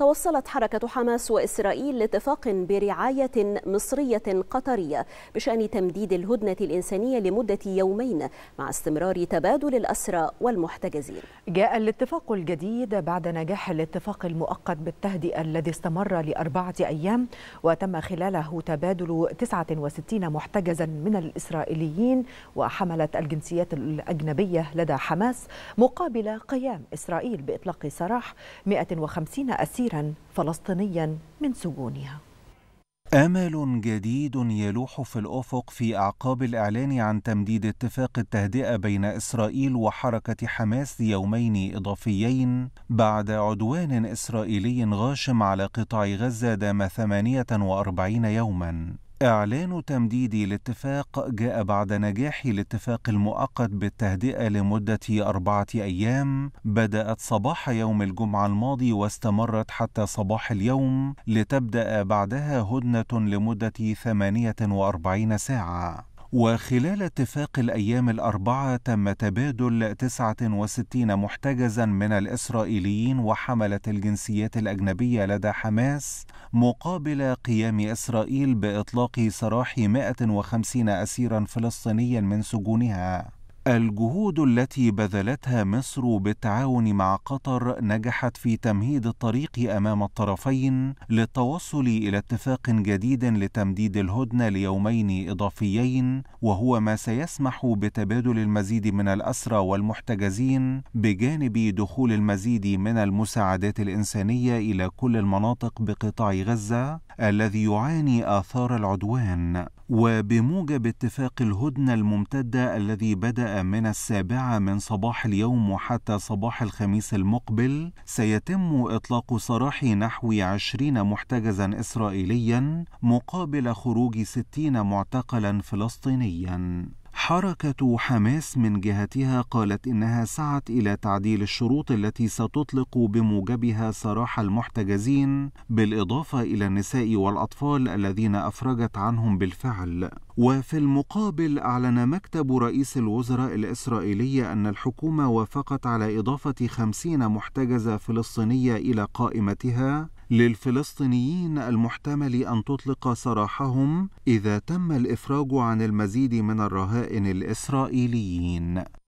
توصلت حركة حماس وإسرائيل لاتفاق برعاية مصرية قطرية بشأن تمديد الهدنة الإنسانية لمدة يومين مع استمرار تبادل الأسرى والمحتجزين جاء الاتفاق الجديد بعد نجاح الاتفاق المؤقت بالتهدئة الذي استمر لأربعة أيام وتم خلاله تبادل 69 محتجزا من الإسرائيليين وحملة الجنسيات الأجنبية لدى حماس مقابل قيام إسرائيل بإطلاق سراح 150 أسير أسيرا فلسطينيا من سجونها آمل جديد يلوح في الأفق في أعقاب الإعلان عن تمديد اتفاق التهدئة بين إسرائيل وحركة حماس ليومين إضافيين بعد عدوان إسرائيلي غاشم على قطاع غزة دام 48 يوماً إعلان تمديد الاتفاق جاء بعد نجاح الاتفاق المؤقت بالتهدئة لمدة أربعة أيام بدأت صباح يوم الجمعة الماضي واستمرت حتى صباح اليوم لتبدأ بعدها هدنة لمدة 48 ساعة وخلال اتفاق الأيام الأربعة تم تبادل 69 محتجزا من الإسرائيليين وحملة الجنسيات الأجنبية لدى حماس مقابل قيام إسرائيل بإطلاق سراح 150 أسيرا فلسطينيا من سجونها الجهود التي بذلتها مصر بالتعاون مع قطر نجحت في تمهيد الطريق امام الطرفين للتوصل الى اتفاق جديد لتمديد الهدنه ليومين اضافيين وهو ما سيسمح بتبادل المزيد من الاسرى والمحتجزين بجانب دخول المزيد من المساعدات الانسانيه الى كل المناطق بقطاع غزه الذي يعاني اثار العدوان وبموجب اتفاق الهدنه الممتده الذي بدا من السابعة من صباح اليوم وحتى صباح الخميس المقبل سيتم إطلاق سراح نحو عشرين محتجزا إسرائيليا مقابل خروج ستين معتقلا فلسطينيا حركة حماس من جهتها قالت إنها سعت إلى تعديل الشروط التي ستطلق بموجبها سراح المحتجزين بالإضافة إلى النساء والأطفال الذين أفرجت عنهم بالفعل وفي المقابل أعلن مكتب رئيس الوزراء الإسرائيلي أن الحكومة وافقت على إضافة خمسين محتجزة فلسطينية إلى قائمتها للفلسطينيين المحتمل أن تطلق سراحهم إذا تم الإفراج عن المزيد من الرهائن الإسرائيليين